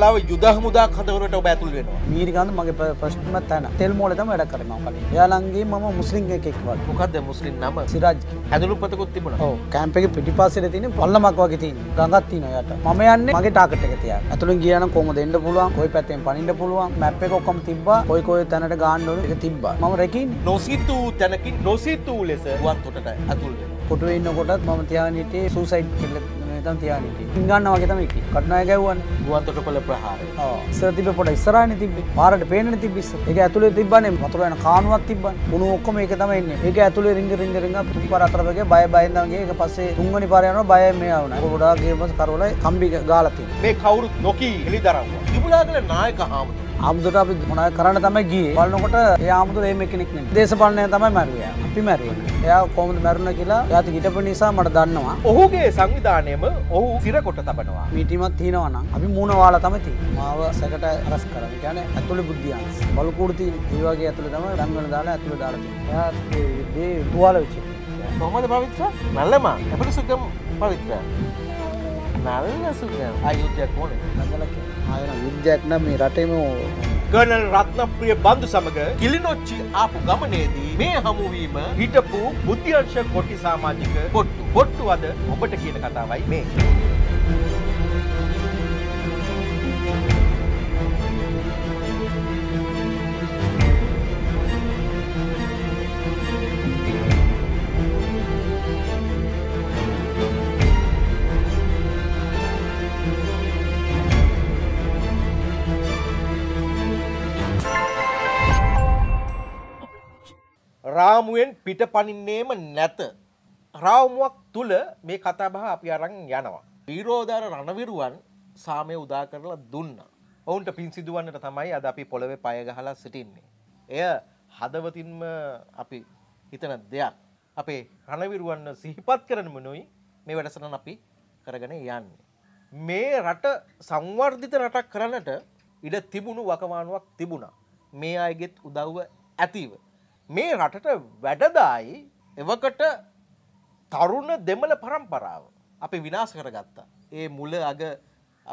කලාව යුද හමුදා කඳවරට ඔබ ඇතුල් වෙනවා. මීරිගන්ධ මගේ ප්‍රශ්නම තැන. තෙල් මෝලේ තමයි වැඩ කරේ මම කලින්. එයාලන්ගේ මම මුස්ලිම් එකෙක් වගේ. මොකද්ද මුස්ලිම් නම? සිරාජ්. ඇඳුම්පතකුත් තිබුණා. ඔව්. කැම්ප් එකේ පිටිපස්සෙට තියෙන පල්ලමක් වගේ තියෙන. ගඟක් තියෙනවා යට. මම යන්නේ මගේ ටාගට් එක තියාගෙන. ඇතුලෙන් ගියා නම් කොහොමද එන්න පුළුවන්? කොයි පැත්තෙන් පනින්න පුළුවන්? මැප් එක ඔක්කොම තිබ්බා. කොයි කොයි තැනට ගාන්න ඕන ඒක තිබ්බා. මම රෙකින් නොසිතූ තැනකින් නොසිතූ ලෙස වත් උඩට ඇතුල් වෙනවා. කොටුවේ ඉන්නකොටත් මම තියාගෙන හිටියේ සූසයිඩ් කියලා තම තියන ඉංගන්න වගේ තම එක කටනාය ගැවන් ගුවන්තට කළ ප්‍රහාර සරතිබ පොට ස්රාණ තිබ පාරට පේන තිබිස් එක ඇතුළේ තිබන්නේ මතුරයන කානුවත් තිබන් උුණු ඔක්කම එක තමන්න එක ඇතුළේ රිංග රිංග රිංග තුන් පරතරගේ බය බයින්දගේ එක පස්සේ තුන්ගනි පාරයන බය මේවන ගොඩාගේම කරවල කම්බි ගාලති මේ කවුරුත් නොකී එලි දරවා තිබුණාගල නායක හාමුතු ආමුදුරට අපි මොනා කරන්න තමයි ගියේ. බලනකොට ඒ ආමුදුර එහෙම කෙනෙක් නෙමෙයි. දේශපාලනය තමයි මැරුවේ. අපි මැරුවේ. එයා කොහොමද මැරුණා කියලා එයාත් හිටපු නිසා මට දන්නවා. ඔහුගේ සංවිධානයම ඔහු සිරකොට තබනවා. මීටිමත් තිනවා නම් අපි මූණ වාලා තමයි තියෙන්නේ. මාව සැකට අරස් කරා. ඒ කියන්නේ ඇතුලේ බුද්ධියන්ස්. බලුකුඩු තියෙන. ඒ වගේ ඇතුලේ තමයි රංගන දාලා ඇතුලේ දාලා තියෙන්නේ. එයා ඒ දේ තුවාල වෙච්ච. කොහොමද පවිත්‍ර? මල්ලම. අපිට සුගම් පවිත්‍ර. නල්ල සුගම්. ආයුධයක් ඕනේ. නල්ලලා ආයන යුද්ධයක් නම් මේ රටේම කර්නල් රත්නප්‍රිය බන්දු සමග කිලිනොච්චි ආපු ගමනේදී මේ හමුවීම හිටපු බුද්ධිංශ කොටි සමාජික කොට්ටු කොට්ටු අද ඔබට කියන කතාවයි මේ. රාමුවෙන් පිට පනින්නේම නැත. රාවමුවක් තුළ මේ කතාබහ අපි අරන් යනවා. විරෝධර රණවිරුවන් සාමය උදා කරලා දුන්න. ඔවුන්ට පින් සිදුවන්නට තමයි අද අපි පොළොවෙ පයගහලා සිටින්නේ. එය හදවතින්ම අපි හිතන දෙයක්. අපේ රණවිරුවන්න සිහිපත් කරන මනුයි මේ වැඩසන අපි කරගෙන යන්නේ. මේ රට සංවර්ධිත රටක් කරන්නට ඉඩ තිබුණු වකවානුවක් තිබුණා. මේ අයගෙත් උදව්ව ඇතිව. මේ රටට වැඩදායි එවකට තරුණ දෙමළ පරම්පරාව අපි විනාශ කරගත්තා. ඒ මුල අග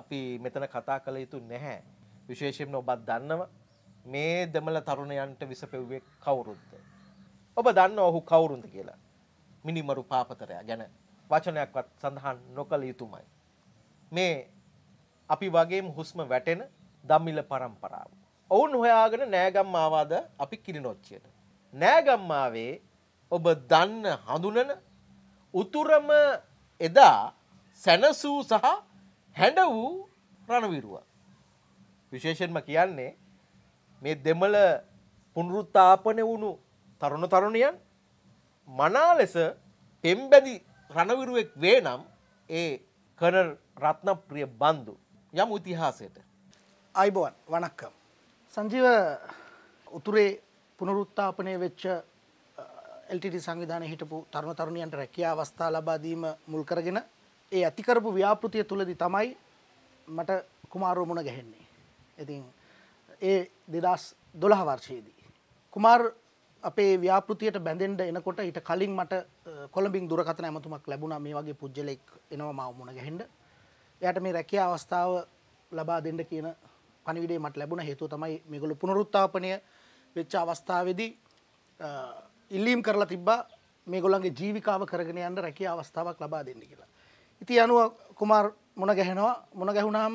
අපි මෙතන කතා කළ යුතු නැහැ. විශේෂයෙන් ඔබත් දන්නව මේ දෙමළ තරුණයන්ට විසපෙව්වේ කවුරුද්ද. ඔබ දන්න ඔහු කවුරුන්ද කියලා. මිනිමරු පාපතරයා ගැන වචනයක්වත් සඳහන් නොකළ යුතුමයි. මේ අපි වගේම හුස්ම වැටෙන දම්මිල පරම්පරාව. ඔවුන් හොයාගෙන නෑගම් ආවාද අපි කිරිනොච්චියට. නෑගම්මාවේ ඔබ දන්න හඳුනන උතුරම එදා සැනසූ සහ හැඩ වූ රණවිරුව. විශේෂෙන්ම කියන්නේ මේ දෙමල පුනරුත්තාපන වුණු තරුණ තරුණයන් මනා ලෙස පෙම්බැදි රණවිරුවෙක් වේ නම් ඒ කනල් රත්නප්‍රිය බන්දු යම් ඉතිහාසයට. අයිබෝන් වනක්කම්. සංජීව උතුරේ පුනරුත්ථාපනය වෙච්ච LTT සංවිධානයේ හිටපු තරුණ තරුණියන්ට රැකියා අවස්ථා ලබා දීම මුල් කරගෙන ඒ ඇති කරපු ව්‍යාපෘතිය තුලදී තමයි මට කුමාරව මුණ ගැහෙන්නේ. ඉතින් ඒ 2012 වර්ෂයේදී කුමාර් අපේ ව්‍යාපෘතියට බැඳෙන්න එනකොට ඊට කලින් මට කොළඹින් දුරකථන ඇමතුමක් ලැබුණා මේ වගේ පුජ්‍යලෙක් එනවා මාව මුණ ගැහෙන්න. එයාට මේ රැකියා අවස්ථාව ලබා දෙන්න කියන පණිවිඩය මට ලැබුණ හේතුව තමයි මේගොල්ලෝ පුනරුත්ථාපනය වෙච්ච අවස්ථාවේදී ඉල්ලීම් කරලා තිබ්බා මේගොල්ලන්ගේ ජීවිකාව කරගෙන යන්න රැකිය අවස්ථාවක් ලබා දෙන්න කියලා. ඉතින් අනුව කුමාර් මුණ ගැහෙනවා මුණ ගැහුණාම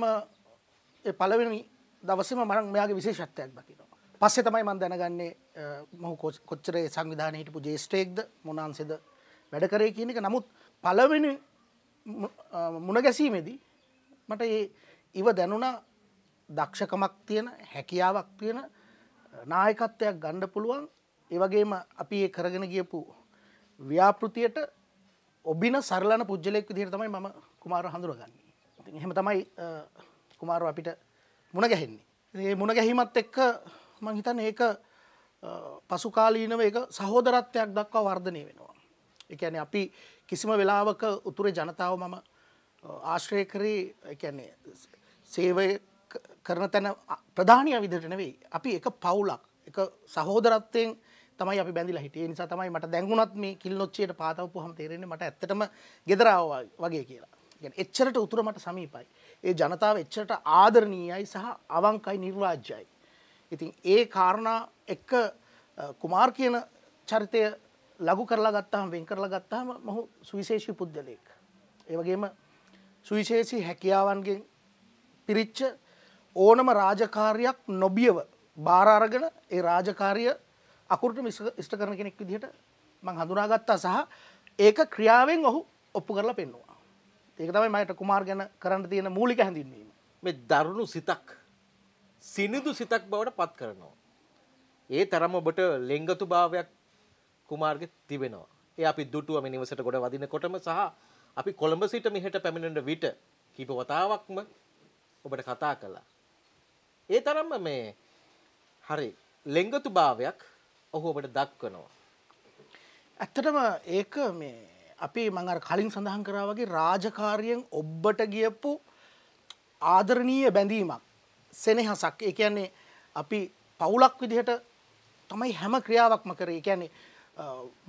ඒ පළවෙනි දවසේම මම මෙයාගේ විශේෂත්වයක් දකිනවා. පස්සේ තමයි මම දැනගන්නේ මොහු කොච්චර සංවිධානයේ හිටපු ජේෂ්ඨයෙක්ද මොනාංශද වැඩ කරේ කියන එක. නමුත් පළවෙනි මුණ ගැසීමේදී මට ඒ ඉව දැනුණා දක්ෂකමක් තියෙන හැකියාවක් තියෙන නායකත්වයක් ගණ්ඩ පුළුවන් ඒවගේම අපි ඒ කරගෙන ගියපු ව්‍යාපෘතියට ඔබින සරලන පුද්ලෙක් දිර තමයි ම කුමාර හඳුරගන්න එහෙම තමයි කුමාරු අපිට මුණ ගැහෙන්නේ ඒ මුණ ගැහීමත් එක්ක මංහිතන් ඒක පසුකාලීනව ඒක සහෝදරත්වයක් දක්වා වර්ධනය වෙනවා එකන අපි කිසිම වෙලාවක උතුර ජනතාව මම ආශ්‍රය කරේ එකන්නේ සේවය කරන තැන ප්‍රධානය විදිහට නෙවෙයි. අපි එක පවුලක් එක සහෝදරත්වයෙන් තමයි අපි බැඳිලා හිටියේ. ඒ නිසා තමයි මට දැන්ුණත් මේ කිල්නොච්චියට පාතවපුවාම තේරෙන්නේ මට ඇත්තටම gedara වගේ කියලා. කියන්නේ එච්චරට උතුර මට සමීපයි. ඒ ජනතාව එච්චරට ආදරණීයයි සහ අවංකයි නිර්වාජ්‍යයි. ඉතින් ඒ කාරණා එක්ක කුමාර් කියන චරිතය ලඝු කරලා ගත්තාම වෙන් කරලා ගත්තාම මොහු සුවිශේෂී පුද්ගලයෙක්. ඒ වගේම සුවිශේෂී හැකියාවන්ගෙන් පිරිච්ච ඕනම රාජකාරයක් නොබියව බාරාරගෙන ඒ රාජකාරය අකුරට ඉෂ්ට කරන කෙනෙක් විදිහට මං හඳුනාගත්තා සහ ඒක ක්‍රියාවෙන් ඔහු ඔප්පු කරලා පෙන්නවා. ඒක තමයි මට කුමාර් ගැන කරන්න තියෙන මූලික හැඳින්වීම. මේ දරුණු සිතක් සිනිදු සිතක් බවට පත් කරනවා. ඒ තරම ඔබට ලෙංගතු භාවයක් කුමාර්ගෙ තිබෙනවා. ඒ අපි දුටුවම නිවසට ගොඩ වදිනකොටම සහ අපි කොළඹ සිට මෙහෙට පැමිණෙන විට කීප වතාවක්ම ඔබට කතා කළා. ඒ තරම්ම මේ හරි ලෙංගතු භාවයක් ඔහු ඔබට දක්වනවා. ඇත්තටම ඒක මේ අපි මඟර කලින් සඳහන් කරා වගේ රාජකාරියෙන් ඔබ්බට ගියපු ආදරණීය බැඳීමක් සෙනෙහසක් ඒ කියන්නේ අපි පවුලක් විදිහට තමයි හැම ක්‍රියාවක්ම කරේ කියන්නේ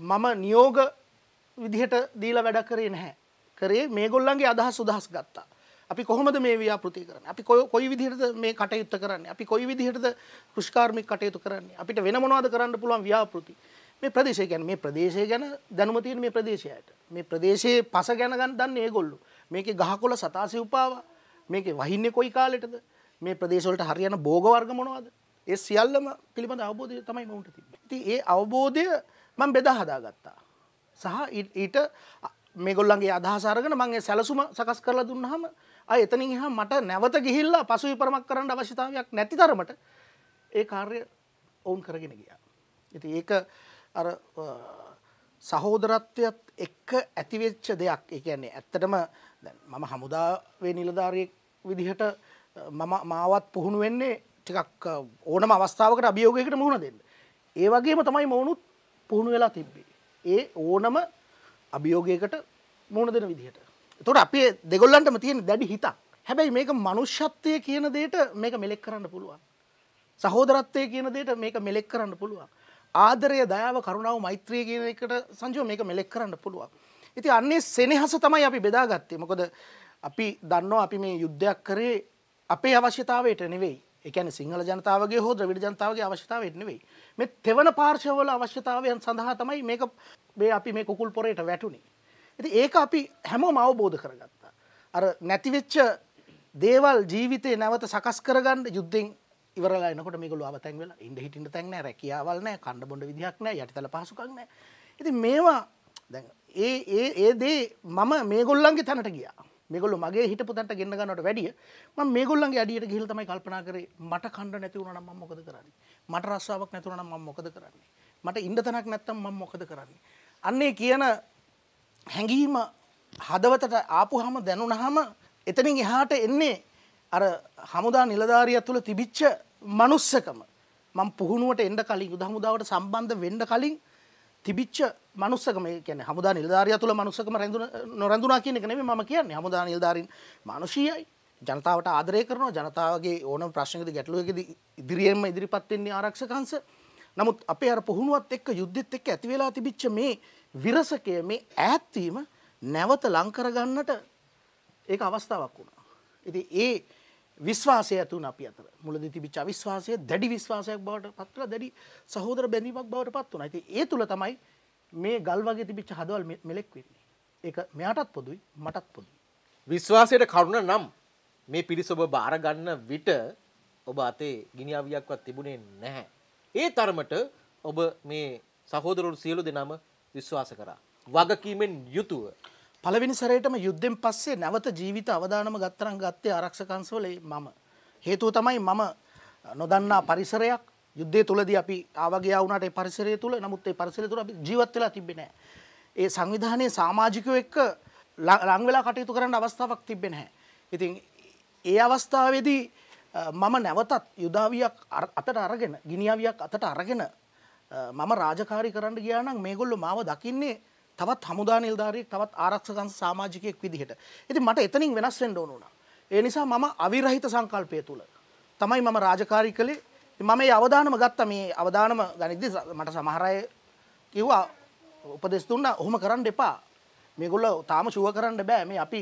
මම නියෝග විදිහට දීලා වැඩ කරේ නැහැ කරේ මේගොල්ලන්ගේ අදහස් උදහස් ගත්තා අපි කොහොමද මේ ව්‍යාපෘති කරන්නේ අපි කොයි විදිහටද මේ කටයුත්ත කරන්නේ අපි කොයි විදිහටද කෘෂිකාර්මික කටයුතු කරන්නේ අපිට වෙන මොනවද කරන්න පුළුවන් ව්‍යාපෘති මේ ප්‍රදේශය ගැන මේ ප්‍රදේශය ගැන දැනුම තියෙන මේ ප්‍රදේශයට මේ ප්‍රදේශයේ පස ගැන ගන්න දන්නේ ඒගොල්ලෝ මේකේ ගහකොළ සතාසි උපාවා මේකේ වහින්නේ කොයි කාලෙටද මේ ප්‍රදේශ වලට හරියන භෝග වර්ග මොනවද ඒ සියල්ලම පිළිබඳ අවබෝධය තමයි මම උන්ට තිබ්බේ ඉතින් ඒ අවබෝධය මම බෙදා හදාගත්තා සහ ඊට මේගොල්ලන්ගේ අදහස අරගෙන මම ඒ සැලසුම සකස් කරලා දුන්නාම එතනින් හා මට නැවත ගිහිල්ලා පසු විපරමක් කරන්න අවශ්‍යතාවයක් නැති තරමට ඒ කාර්ය ඔවුන් කරගෙන ගිය. ඉති ඒක අර සහෝදරත්වයත් එක්ක ඇතිවෙච්ච දෙයක් එකන්නේ ඇත්තටම මම හමුදාවේ නිලධාරයෙක් විදිහට මම මාවත් පුහුණු වෙන්නේ ටිකක් ඕනම අවස්ථාවකට අභියෝගයකට මුහුණ දෙන්න. ඒ වගේම තමයි මොවුනුත් පුහුණු වෙලා තිබ්බේ. ඒ ඕනම අභියෝගයකට මුහුණ දෙන විදිහට. තොට අපේ දෙගොල්ලන්ටම තියෙන දැඩි හිතක් හැබැයි මේක මනුෂ්‍යත්වය කියන දේට මේක මෙලෙක් කරන්න පුළුවන්. සහෝදරත්වය කියන දේට මේක මෙලෙක් කරන්න පුළුවන්. ආදරය දයාව කරුණාව මෛත්‍රිය කියන එකට සංජෝ මේක මෙලෙක් කරන්න පුළුවන්. ඉති අන්නේ සෙනෙහස තමයි අපි බෙදාගත්තේ මොකොද අපි දන්නවා අපි මේ යුද්ධයක් කරේ අපේ අවශ්‍යතාවයට නෙවෙයි එකන සිංහල ජනතාවගේ හෝ ද්‍රවිඩ ජනතාවගේ අවශ්‍යතාවයට නෙවෙයි මෙ තෙවන පාර්ශවල අවශ්‍යතාවයන් සඳහා තමයි මේක මේ අපි මේ කුකුල් පොරයට වැටුණේ ඇති ඒක අපි හැමෝම අවබෝධ කරගත්තා. අර නැතිවෙච්ච දේවල් ජීවිතය නැවත සකස් කරගන්න යුද්ධෙන් ඉවරලා එනකොට මේකලු අවතැන් වෙලා ඉන්න හිටින්න තැන් නෑ රැකියාවල් නෑ කණ්ඩ බොණ්ඩ විදිහක් නෑ යටිතල පහසුකම් නෑ. ඉතින් මේවා දැන් ඒ ඒ ඒ දේ මම මේගොල්ලන්ගේ තැනට ගියා. මේගොල්ලෝ මගේ හිටපු තැනට ගෙන්න ගන්නවට වැඩිය මම මේගොල්ලන්ගේ අඩියට ගිහිල්ලා තමයි කල්පනා කරේ මට කණ්ඩ නැති වුණා නම් මම මොකද කරන්නේ? මට රස්සාවක් නැතුණා නම් මම මොකද කරන්නේ? මට ඉන්න තැනක් නැත්තම් මම මොකද කරන්නේ? අන්නේ කියන හැඟීම හදවතට ආපු හම දැනුනහම එතනින් එහාට එන්නේ අර හමුදා නිලධාරිය තුළ තිබිච්ච මනුස්සකම මං පුහුණුවට එන්ඩ කලින් යුදහමුදාවට සම්බන්ධ වෙන්ඩ කලින් තිබිච්ච මනුස්සකම කියන හමුදා නිලධාරිය තුළ මනුස්සකම රැඳුන නොරැඳුනා කියන එක නෙමෙයි මම කියන්නේ හමුදා නිලධාරීන් මානුෂීයයි ජනතාවට ආදරය කරනවා ජනතාවගේ ඕනම ප්‍රශ්නකදී ගැටලුවකදී ඉදිරියෙන්ම ඉදිරිපත් වෙන්නේ ආරක්ෂක අංශ නමුත් අපේ අර පුහුණුවත් එක්ක යුද්ධෙත් එක්ක ඇති වෙලා තිබිච්ච මේ විරසකය මේ ඈත්වීම නැවත ලංකරගන්නට ඒ අවස්ථාවක් වුණා. ඉති ඒ විශ්වාසය ඇතුන් අපි අතර මුලද තිබිච විශ්වාසය දැඩි විශ්වාසයක් බවට පත්වල දැඩි සහෝදර බැඳීමක් බවට පත් වුණ ඇති ඒ තුළ තමයි මේ ගල් වගේ තිබිච්ච හදවල් මෙලෙක් වෙන්නේ. ඒ මෙයාටත් පොදුයි මටත් පොදුයි. විශ්වාසයට කරුණ නම් මේ පිරිස ඔබ බාරගන්න විට ඔබ අතේ ගිනිියාවියක්වත් තිබුණේ නැහැ. ඒ තරමට ඔබ මේ සහෝදරුට සියලු දෙනම විශ්වාස කරා. වගකීමෙන් යුතුව. පළවෙනි සැරේටම යුද්ධෙන් පස්සේ නැවත ජීවිත අවදානම ගත්තරම් ගත්තේ ආරක්ෂකංශවලේ මම. හේතුව තමයි මම නොදන්නා පරිසරයක් යුද්ධය තුලදී අපි ආවගේ වුණාට ඒ පරිසරය තුල නමුත් ඒ පරිසරය තුල අපි ජීවත් වෙලා තිබ්බේ නැහැ. ඒ සංවිධානයේ සමාජිකයෝ එක්ක ලං වෙලා කටයුතු කරන්න අවස්ථාවක් තිබ්බේ නැහැ. ඉතින් ඒ අවස්ථාවේදී මම නැවතත් යුදාවියක් අතට අරගෙන ගිනියාවියක් අතට අරගෙන මම රාජකාරි කරන්න ගියානම් මේගොල්ලෝ මාව දකින්නේ තවත් හමුදා නිල්ධාරියෙක් තවත් ආරක්ෂකන් සමාජිකයෙක් විදිහට. ඉතින් මට එතනින් වෙනස් වෙන්න ඕන වුණා. ඒ නිසා මම අවිරහිත සංකල්පය තුල තමයි මම රාජකාරි කළේ. මම මේ අවදානම ගත්තා මේ අවදානම ගනිද්දි මට සමහර අය කිව්වා උපදෙස් දුන්නා ඔහොම කරන්න එපා. මේගොල්ලෝ තාම ෂුවර් කරන්න බෑ. මේ අපි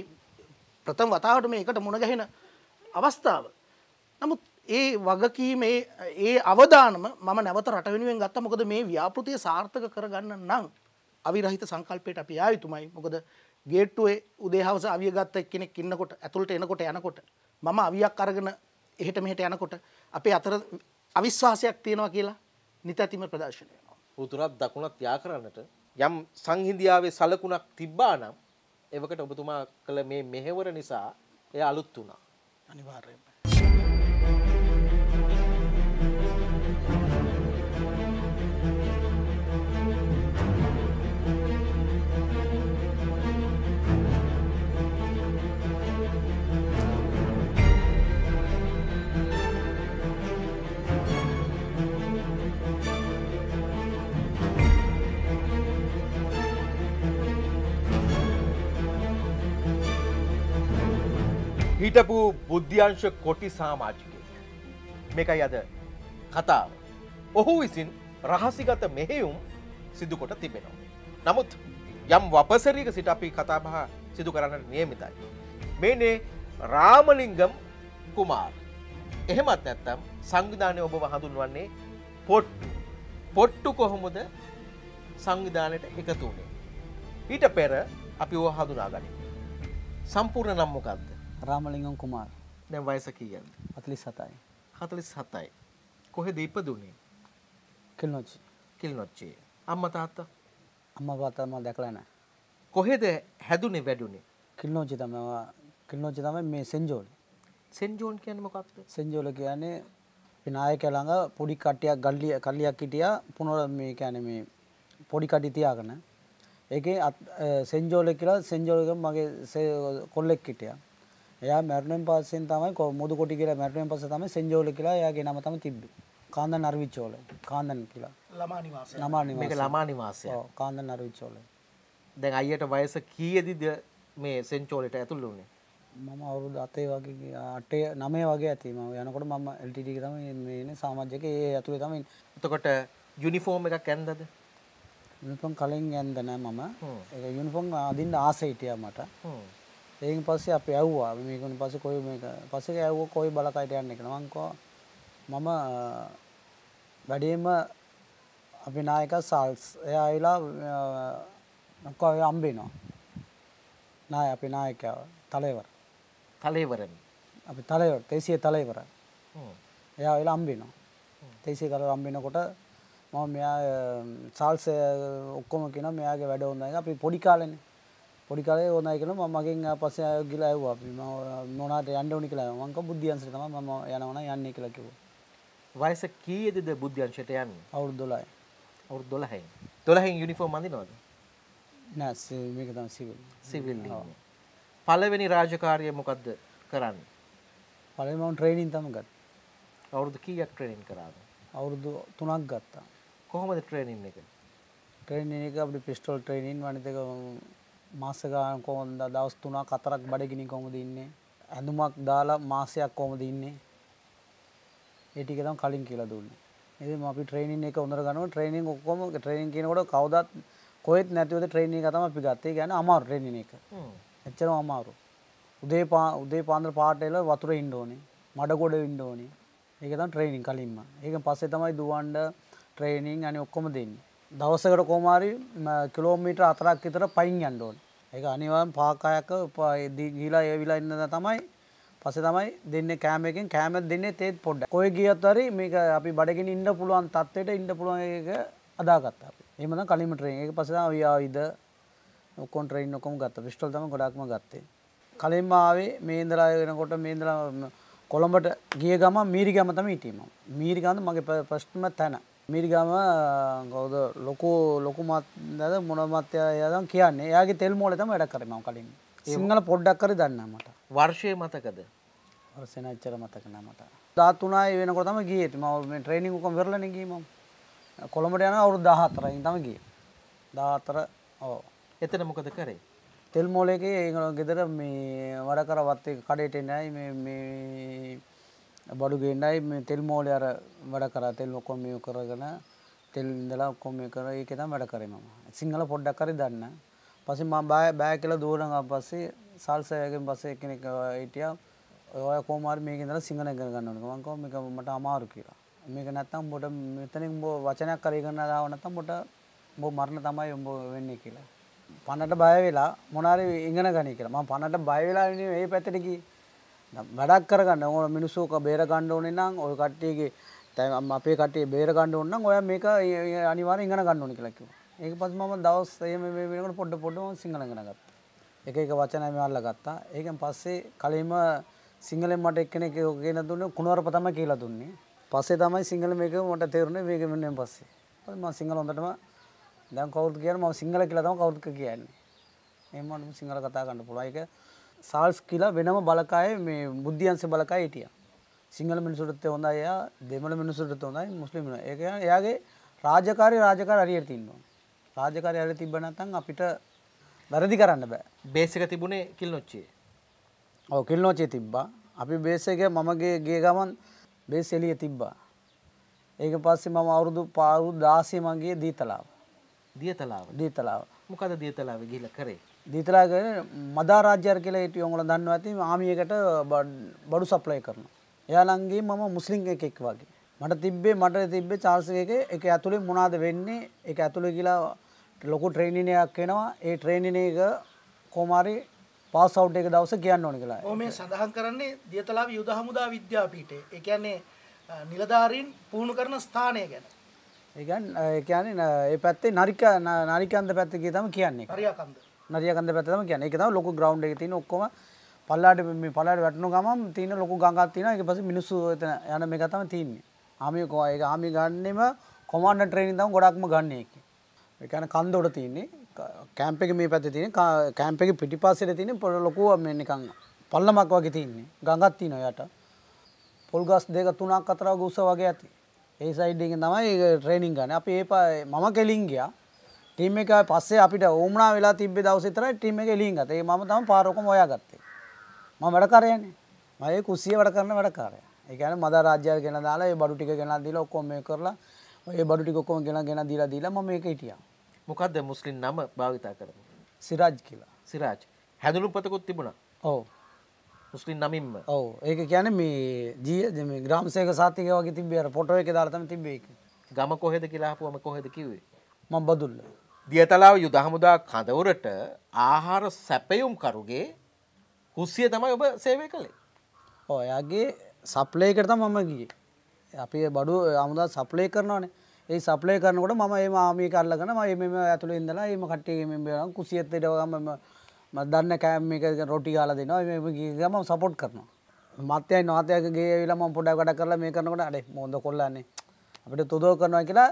ප්‍රථම වතාවට මේකට මුණ ගැහෙන අවස්ථාව. නමුත් ඒ වගකීමේ ඒ අවධානම මම නැවත රට වෙනුවෙන් ගත්ත මොකද මේ ව්‍යාපෘතිය සාර්ථක කරගන්න නම් අවිරහිත සංකල්පයට අපි ආයුතුමයි මොකද ගේට්ටුවේ උදේහවස අවිය ගත්ත කෙනෙක් ඉන්නකොට ඇතුළට එනකොට යනකොට මම අවියක් අරගෙන එහෙට මෙහෙට යනකොට අපේ අතර අවිශ්වාසයක් තියෙනවා කියලා නිතැතිම ප්‍රදර්ශනය වෙනවා. උතුරත් දකුණත් යා කරන්නට යම් සංහිඳියාවේ සලකුණක් තිබ්බා නම් එවකට ඔබතුමා කළ මේ මෙහෙවර නිසා එය අලුත් වුණා. අනිවාර්යයෙන්ම හිටපු බුද්ධ්‍යංශ කොටි සාමාජිකයෙක් මේකයි අද කතාව. ඔහු විසින් රහසිගත මෙහෙයුම් සිදුකොට තිබෙනවා. නමුත් යම් වපසරීක සිට අපි කතාබහ සිදු කරන්න නියමිතයි. මේනේ රාමලිංගම් කුමාර්. එහෙමත් නැත්තම් සංවිධානය ඔබ හඳුන්වන්නේ පොට්ටු. පොට්ටු කොහොමුද සංවිධානයට එකතු වුණේ. ඊට පෙර අපි ඕ හඳුනාගනි. සම්පූර්ණ නම්මකක්ද. රාමලිංගම් කුමාර්. දැන් වයස කීයද? 47යි. 47යි. කොහෙද ඉපදුනේ? කිල්නොච්චි. කිල්නොච්චි. අම්මා තාත්තා? අම්මා තාත්තා මම දැකලා නැහැ. කොහෙද හැදුනේ වැඩුනේ? කිල්නොච්චි තමයි. කිල්නොච්චි තමයි මේ සෙන්ජෝල්. සෙන්ජෝන් කියන්නේ මොකක්ද? සෙන්ජෝල කියන්නේ විනායක ළඟ පොඩි කට්ටියක් ගල්ලිය කල්ලියක් හිටියා පුනර මේ කියන්නේ මේ පොඩි කටි තියාගෙන ඒකේ සෙන්ජෝල කියලා සෙන්ජෝලක මගේ කොල්ලෙක් හිටියා එයා මැරුණෙන් පස්සෙන් තමයි කොමුදු කොටි කියලා මැරුණෙන් පස්සේ තමයි සෙන්ජෝල කියලා එයාගේ නම තමයි තිබ්බේ. කාන්දන් අරවිච්චෝල. කාන්දන් කියලා. ළමා නිවාසය. ළමා නිවාසය. මේක ළමා නිවාසය. ඔව් කාන්දන් අරවිච්චෝල. දැන් අයියට වයස කීයේදීද මේ සෙන්චෝලට ඇතුළු වුණේ? මම අවුරුදු අතේ වගේ අටේ නමේ වගේ ඇති මම යනකොට මම එල්ටඩ තම එන්නේ සාමාජ්‍යක ඒ ඇතුළේ තමයි එතකොට යුනිෆෝර්ම් එකක් ඇන්දද යුනිෆෝම් කලින් ඇන්දනෑ මම යුනිෆෝම් අදින්න ආසහිටිය මට ඒන් පස්සේ අපි ඇව්වා මේකුන් පස්සේ කොයි මේක පස්සේ ඇව්ව කොයි බලකයට යන්න කියලා මං කෝ මම වැඩිම අපි නායක සල්ස් එයා ආවිලා මොකෝ අම්බේනවා නාය අපි නායකයා තලේවර තලේවරනි අපි තලේවර තේසිය තලේවර එයා වෙලා අම්බිනවා තේසිය කර අම්බිනකොට මම මෙයා සාල්ස ඔක්කොම කියන මෙයාගේ වැඩ හොඳයි අපි පොඩි කාලෙනේ පොඩි කාලේ ඕනයි කියලා මම මගෙන් පස්සේ ආයෙ ගිහලා ආවා අපි මම නෝනාට යන්න ඕනි කියලා ආවා මං කව බුද්ධි අංශයට තමයි මම යනවා නම් යන්නේ කියලා කිව්වා වයස කීයේද බුද්ධි අංශයට යන්නේ අවුරුදු 12 අවුරුදු 12යි 12න් යුනිෆෝම් අඳිනවද නෑ මේක තමයි සිවිල් සිවිල් පළවෙනි රාජකාරිය මොකද්ද කරන්නේ පළවෙනි මම ට්‍රේනින් තමයි ගත්තා අවුරුදු කීයක් ට්‍රේනින් කරාද අවුරුදු 3ක් ගත්තා කොහොමද ට්‍රේනින් එක ට්‍රේනින් එක අපිට පිස්ටල් ට්‍රේනින් අනිත් එක මාස ගාන කොහොමද දවස් 3ක් 4ක් බඩගිනි කොහොමද ඉන්නේ ඇඳුමක් දාලා මාසයක් කොහොමද ඉන්නේ ඒ ටික තමයි කලින් කියලා දුන්නේ ඉතින් අපි ට්‍රේනින් එක හොඳට ගන්නවා ට්‍රේනින් ඔක්කොම ට්‍රේනින් කියනකොට කවදාත් කොහෙත් නැතිවද ට්‍රේනින් එක තමයි අපි ගත්තේ කියන්නේ අමාරු ට්‍රේනින් එක එච්චරම අමාරු උදේ පා උදේ පාන්දර පාට එලා වතුරේ ඉන්න ඕනේ මඩ ගොඩ ඉන්න ඕනේ ඒක තමයි ට්‍රේනින් කලින්ම ඒකෙන් පස්සේ තමයි දුවන්න ට්‍රේනින් අනේ ඔක්කොම දෙන්නේ දවසකට කෝමාරි කිලෝමීට අතරක් විතර පයින් යන්ඩෝන් එක අනිවාම් පාකායක ගීලා ඒ විලා ඉන්න තමයි පස තමයි දෙන්න කෑමකින් කෑමත් දෙන්න තේත් පොඩ්ඩ කොය ගියත්වරි මේක අපි බඩගෙන ඉන්න පුළුවන් තත්වයට ඉන්න පුළුවන් එක අදාගත්තා එමන කලිමටරේ ඒ පසදා ව්‍යාවිද ඔකොන්ට්‍රයින් නොකොම් ගත්ත විිස්ටල් තම ගොඩක්ම ගත්තේ කලින්ම ආවේ මේන්දලා වෙනකොට මේන්දලා කොළඹට ගිය ගම මීරිගම තම ඉටීම මීරිගන්ද මගේ ප්‍රශ්නම තැන මිරිගම ගෞද ලොකු ලොකුමත් දද මොනමත්ය යදම් කියන්නේ යාගේ තෙල් මෝල තම වැඩක් කරම කලින් සිංහල පොඩ්ඩක් කර දන්නමට වර්ෂය මතකද වර්සෙනච්චර මතක නමට දාත්තුනායි වෙනකොතම ගේට මම ට්‍රේනිින් උකම් වෙරලනගීම කොළඹට යන අවුරු දාහතරයින් තම ගිය දාතර ඕ එතන මොකද කරේ තෙල් මෝලක ඒ ගෙදර මේ වඩ කරවත්තේ කඩේටෙනයි බඩු ගේඩයි මේ තෙල් මෝලි අර වැඩ කර තෙල් ඔක්කොම මිය කරගෙන තෙල් ඉඳලා ඔක්කොම මේ කර ඒක තමයි වැඩ කරේ මම. සිංහල පොඩ්ඩක් හරි දන්න. පස්සේ මම බෑ බෑ කියලා දුවන පස්සේ සල්සයගෙන් පස්සේ කෙනෙක් හිටියා ඔය කොහොමාර මේක ඉඳලා සිංහල ඉගෙන ගන්න ඕනේ. මම කිව්වා මේක මට අමාරු කියලා. මේක නැත්තම් බොට මෙතනින් බෝ වචනයක් කරගෙන ආව නැත්තම් බොට බෝ මරණ තමයි උඹ වෙන්නේ කියලා. පනට බය වෙලා මොනාරි ඉගෙන ගනි කියලා. මම පනට බය වෙලා ඉන්නේ මේ පැත්තට ගියේ. වැඩක් කරගන්න ඕ මිනිස්සෝක බේර ගණ්ඩ ඕන නම් ඔය කට්ටියගේ තැම අපේ කටේ බේර ගණ්ඩ ඔන්න ඔය මේක අනිවාර ඉගෙන ගන්න ඕනි කලක්ව ඒක පස් මම දවස් ඒමකට පොඩ්ඩ පොඩ සිංහල ගෙනගත් එක එක වචනය මෙයාල්ල ගත්තා ඒකෙන් පස්සේ කලීම සිංහලෙන් මට එක්කන එක ගෙන දුන්න කුණුවර පතම කියලා දුන්නේ පස්සේ තමයි සිංහල මේක මට තේරුණේ මේක මෙන්නෙන් පස්සේ ම සිංහල හොඳටම දැන් කවුද් කියන ම සිංහල කියලතම කවුද්ක කියන්නේ එම සිංහල කතා ගන්න පුළුව එක සාල්ස් කියලා වෙනම බලකාය මේ බුද්ධියන්ස බලකාය හිටිය සිංහල මිනිසුටත් හොඳ එයා දෙමළ මිනිසුටත් හොඳයි මුස්ලිමින ඒක එයාගේ රාජකාරය රාජකාර අරියට තින්නවා රාජකාරය අර තිබනතන් අපිට වැරදි කරන්න බෑ බේසික තිබුණේ කිල් නොච්චේ ඕ කිල් නෝචේ තිබ්බා අපි බේසක මමගේ ගේ ගමන් බේස් එලිය තිබ්බා ඒක පස්සේ මම අවුරුදු පාරු දාසය මගේ දීතලාව දියතලාව දීතලාව මොකද දියතලාව ගිහිල්ලා කරේ දීතලාගෙන මදාරාජ්‍යර් කියලා හිටිය ඔගොල්ලෝ දන්නවා ඇති ආමියකට බඩු සප්ලයි කරනවා. එයාලන්ගේ මම මුස්ලිම් එකෙක් වගේ. මට තිබ්බේ මට තිබ්බේ චාන්ස් එකේ ඒක ඇතුලේ මොනවද වෙන්නේ? ඒක ඇතුලේ කියලා ලොකු ට්‍රේනින් එකක් එනවා. ඒ ට්‍රේනින් එක කොමාරි පාස් අවුට් එක දවසේ කියන්න ඕන කියලා. ඔව් මේ සඳහන් කරන්නේ දියතලාව යුද හමුදා විද්‍යාපීඨේ. ඒ කියන්නේ නිලධාරීන් පුහුණු කරන ස්ථානය ගැන. ඒ කියන්නේ ඒ පැත්තේ නරික නරිකන්ද පැත්තේ ගිය තමයි කියන්නේ. හරියකන්ද. නරියකන්ද පැත්තම කියන්නේ ඒක තමයි ලොකු ග්‍රවුන්ඩ් එකේ තියෙන ඔක්කොම පල්ලාට මේ පල්ලාට වැටුණු ගමන් තියෙන ලොකු ගඟක් තියෙනවා ඊට පස්සේ මිනිස්සු එතන යන මේක තමයි තියෙන්නේ ආමිය කොහා ඒක ආමිය ගන්නෙම කොමන්ඩර් ට්‍රේනින් තමයි ගොඩක්ම ගන්න ඒක ඒ කියන්නේ කන්ද උඩ තියෙන්නේ කෑම්ප් එක මේ පැත්තේ තියෙන කෑම්ප් එකේ පිටිපස්සෙට තියෙන පොළ ලොකු මේ නිකන් පල්ලමක් වගේ තියෙන්නේ ගඟක් තියෙනවා යට පොල් ගස් දෙක තුනක් අතරක් උස වගේ ඇති ඒ සයිඩ්ඩගෙන් තමයි ට්‍රේනිින් ගන්න අප ඒ මම කෙලින් ගියා ටීම් එක පස්සේ අපිට ඕමනා වෙලා තිබේ දවසතරයි ටීම එක එලින් ගත ඒ ම තම පාරොකම ඔයා ගත්තේ ම වැඩකාරයන මය කුසිය වැඩ කරන වැඩකාරය එකන මද රාජ්‍ය ගෙන දාලා ඒ බඩු ටික ගෙන දිල ඔක්කොම කරලා ඒ බඩු ටිකොක්කොම ගෙන ගෙන දිලා දීලා ම එක හිටිය මොකක්ද මුස්ලින් නම භාවිතා කරන සිරාජ් කියලා සිරාජ් හැඳුළු පතකුත් තිබුණා ඕ මුස්ලින් නමින්ම ඔව ඒක කියන මේ ජීය ග්‍රාම්සේක සාතික වගේ තිබේ පොටෝ එක දාලතම තිබේ ගම කොහෙද කියලාහපුුවම කොහෙද කිවේ මං බදුල්ලා දියතලාව යුදහමුදා කඳවුරට ආහාර සැපයුම් කරුගේ කුස්සිය තමයි ඔබ සේවය කළේ. ඔයාගේ සප්ලේකට මම ගිය. අපි බඩු අමුදා සප්ලේ කරනවානේ ඒ සප්ලේ කරනකොට මම ඒ ආමි කල්ලගන ම මෙම ඇතුළ ඉඳලා ඒම කට්ටේම බේරම් කුසියත් එඩවගම දන්න කෑම් එක රොටි ගාල දෙනවා මෙම ගම සපොට් කරනවා. මත්‍යයි නාතයකගේ වෙලාම පොඩක් වැඩ කරලා මේ කරනකට අඩේ මොද කොල්ලන්නේ අපිට තුදෝ කරනවා කියලා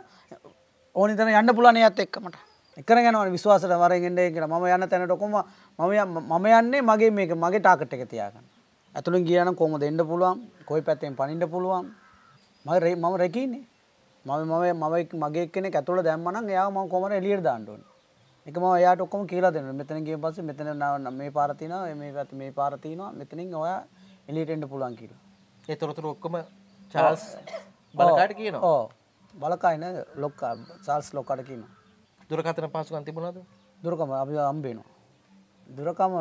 ඕනිතන යන්න පුලන ඇත් එක්කමට එකන ගැනවන විශවාසට වරගෙන්ඩය කියෙන ම යන්න තැනටොකොම මම මම යන්නේ මගේ මේක මගේ ටාකට් එක තියාගන්න ඇතුළින් ගියන කොම දෙන්න පුළුවන් කොයි පැත්තෙන් පනිට පුළුවන් මගේ මම රැකීන්නේ මම මම මම මගේ කෙනෙ ඇතුළ දැම්මන යා ම කොමර එලියට දාන්ඩුවන් එකම යාට ඔක්කොම කියලා දෙන්න මෙතනගේ පස්ස මෙතන නවන්න මේ පාරතින මේ පැත් මේ පාරතිනවා මෙතනින් ඔය එලිටෙන්ට පුළුවන් කියල ඒතොරතුර ඔක්කම චාල්ස් බලකාට කියන ඕ බලකායින ලොක්කා සාල්ස් ලොක්කට කියනවා දුරකතන පහසුකම් තිබුණාද? දුරකම අපි හම්බේනවා. දුරකම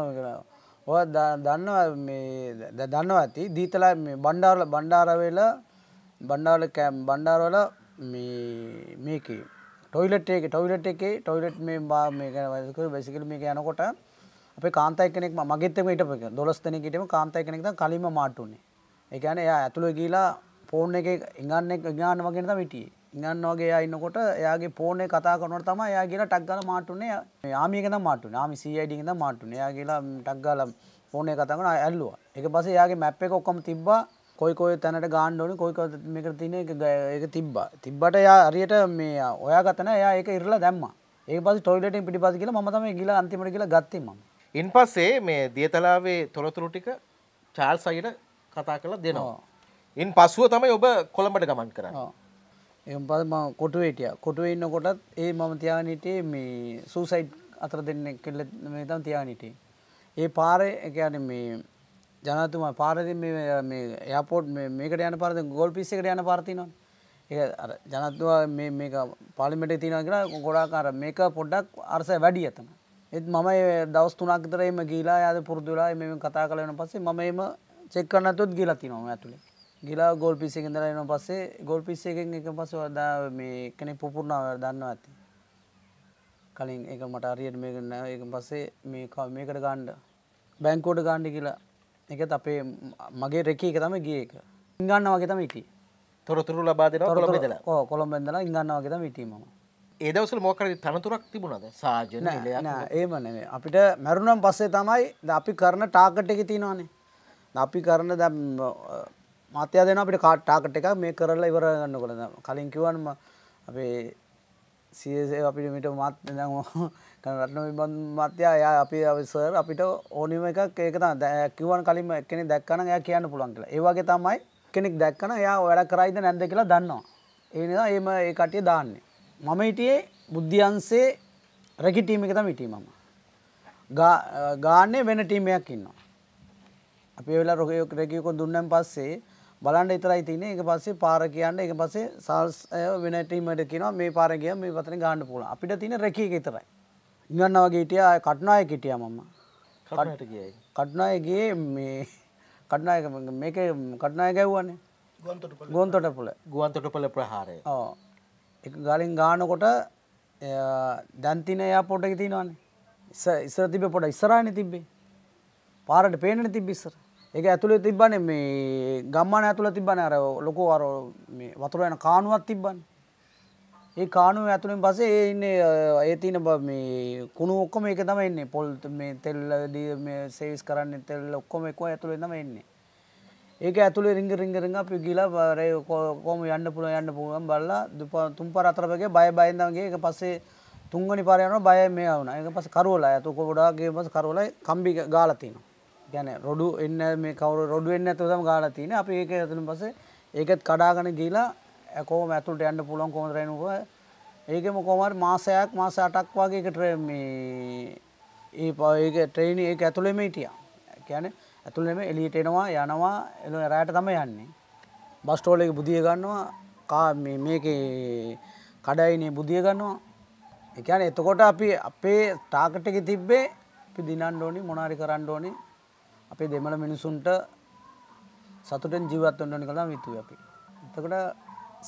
ඔය දන්නවා මේ දන්නවා ඇති දීතලා මේ බණ්ඩාරල බණ්ඩාරවල බණ්ඩාරල කැම් බණ්ඩාරවල මේ මේකේ ටොයිලට් එකේ ටොයිලට් එකේ ටොයිලට් මේ බා මේ ගැන බැසිකලි මේක යනකොට අපේ කාන්තයි කෙනෙක් මගෙත් එක්ක හිටපු එක 12 දෙනෙක් හිටපු කාන්තයි කෙනෙක් තමයි කලින්ම මාට්ටුනේ. ඒ කියන්නේ එයා ඇතුළේ ගිහිලා ෆෝන් එකේ ඉංගාන්න එක ඉංගාන්න වගේ තමයි හිටියේ. ඉන්න වගේ අයින්නකොට එයාගේ පෝර්ණය කතා කරනට තම යා කියලා ටක්ගල මාටුනේ යාමිකෙන මාටු යාමි සයිඩිගෙන මාටුන යා කියලා ටක්ගල පෝර්ණය කතාකන ඇල්ලවා එක පස යාගේ මැප් එක ඔක්කොම තිබ්බා කොයිකොය තැනට ගාණ්ඩෝන කොයික මේක තින එක තිබ්බා තිබ්බට යා අරියට මේ ඔයා ගතන යා ඒක ඉරලා දැම්ම ඒ පස ටොයිලට පිටි පස කියලා මතම ගිලා අන්තිමට කියලා ගත්තීම ඉන් පස්සේ මේ දියතලාවේ තොරතුරු ටික චාල් සයිට කතා කළ දෙනවා ඉන් පසුව තමයි ඔබ කොළඹට ගමන් කරන්න එම්පද ම කොටුවේටිය කොටුවේ ඉන්නකොටත් ඒ මම තියානිටේ මේ සූසයිට් අතර දෙන්න කෙල්ල තම් තියානිටේ. ඒ පාරය එකන මේ ජනතුමා පාරදි යපෝට් මේකට යන පාරද ගොල් පිස්සකට යන පාර්තිනවා. ඒ ජනත්වා මේක පාලිමට තින කියෙන ගොඩාකාර මේක පොඩ්ඩක් අර්සය වැඩි ඇතන. එත් මම දවස් තුනක්තරේම ගීලා යද පුරදුලා මෙම කතා කලන පස්සේ මම එම චෙක්කන්නතුත් ගිලතිනවා ඇතුළේ. ගිලා ගෝල් පිස්ස එකෙන් දලා එනවා පස්සේ ගෝල් පිස්ස එකෙන් එක පස්සේ වදා මේ කෙනෙක් පුපුරනවා දන්නවා ඇති. කලින් ඒක මට හරියට මේක නෑ ඒක පස්සේ මේ මේකට ගාන්න බැංකුවට ගාන්න කියලා ඒකත් අපේ මගේ රෙකී එක තමයි ගියේ ඒක. ඉංගන්නා වගේ තමයි හිටියේ. තොරතුරු ලබා දෙනවා කොළඹ ඉඳලා. ඔව් කොළඹ ඉඳලා ඉංගන්නා වගේ තමයි හිටියේ මම. ඒ දවසල මොකද තනතුරක් තිබුණද සාජන ඒම නෙවේ අපිට මැරුණම් පස්සේ තමයි ද අපි කරන ටාකට එක තියෙනවානේ අපි කරන ද මතය දෙන අපිට කාට්ටාකට එකක් මේ කරලා ඉවර ගන්න කොළද කලින් කිවන්ම අපේ සියසේ අපිටමිට මත් රටන විබන් මත්‍යයා ය අපි අවිසර් අපිට ඕනිම එකක් ඒක දැකිවන් කලින් එකනෙ දැක්කන ය කියන්න පුළන් කියලා ඒවාගේ තමයි කෙනෙක් දැක්කන යා වැඩ කරයිද නැන්ද කියලා දන්නවා ඒනිදා ඒම ඒ කටිය දාන්නේ මම හිටියේ බුද්ධියන්සේ රැකිටීම එක තම ඉටීමම ගාන්නේ වෙන ටීමයක් ඉන්නවා අපි වෙලා රොකයොක් රැකියකො දුන්නන් පස්සේ බලන්ඩ ඉතරයි තින එක පස්සේ පාර කියන්න එක පස්සේ සල්ස් වෙනටීමට කියන මේ පාරගය මේ පතන ගාන්න පුල අපිට තින රැකී ඉතරයි ඉගන්න වගේ හිටිය කට්නාය කිටිය මම කටට කියයි කට්නායගේ මේ කට්නායක මේක කට්නාය ගැව්වන්නේ ගොන්තොට පුල ගුවන්තොට පල ප්‍රහාරය ඕ එක ගලින් ගානකොට දැන්තින එයා පොට තිනවානේ ඉස්සර තිබ පොට ඉස්සරාණ තිබ්බේ පාරට පේනට තිබ ඉස්සර ඒක ඇතුළේ තිබ්බන මේ ගම්මාන ඇතුළ තිබන අර ලොකෝ අර වතුර යන කානුවත් තිබ්බන් ඒ කානුව ඇතුළින් පසේ ඒ ඉන්න ඒ තින බ මේ කුණු ඔක්කොම එක තම එන්නේ පොල් මේ තෙල් සේවිස් කරන්න තෙල් ඔක්කොම එකව ඇතුළේ තම එන්නේ ඒක ඇතුළේ රිංග රිංග රිංග අපි ගිහලා බර කොහොම යන්න පුළුවන් යන්න පුළුවන් බලලා දුපා තුන් පාර හතර පැගේ බය බයෙන් තමයි ගියේ ඒක පස්සේ තුන්වෙනි පාර යනවා බය මේ ආවුණා ඒක පස්සේ කරවලා යතෝ ගොඩාක් ගිය පස්සේ කරවලා කම්බි ගාලා තිනවා ගැන රොඩු එන්න මේ කවරු රොඩු එන්න ඇතුතම ගාලා තියෙන අපි ඒක ඇතුළු පස්සේ ඒකත් කඩාගෙන ගිහිලා කොහොම ඇතුළට යන්න පුළුවන් කොහොමද රේනුව ඒකෙම කොහොමද මාසයක් මාස 8ක් වගේ ඒක මේ ඒ ඒක ට්‍රේන් ඒක ඇතුළේම හිටියා. කියන්නේ ඇතුළේම එළියට එනවා යනවා එළෝ රැයට තමයි යන්නේ. බස් ස්ටෝල් එකේ බුදිය ගන්නවා කා මේ මේකේ කඩයිනේ බුදිය ගන්නවා. ඒ කියන්නේ එතකොට අපි අපේ ටාගට් එකේ තිබ්බේ අපි දිනන්න ඕනි මොනාරි කරන්න ඕනි අපේ දෙමළ මිනිසුන්ට සතුටෙන් ජීවත් වෙන්න ඕන කියලා හිතුවේ අපි. එතකොට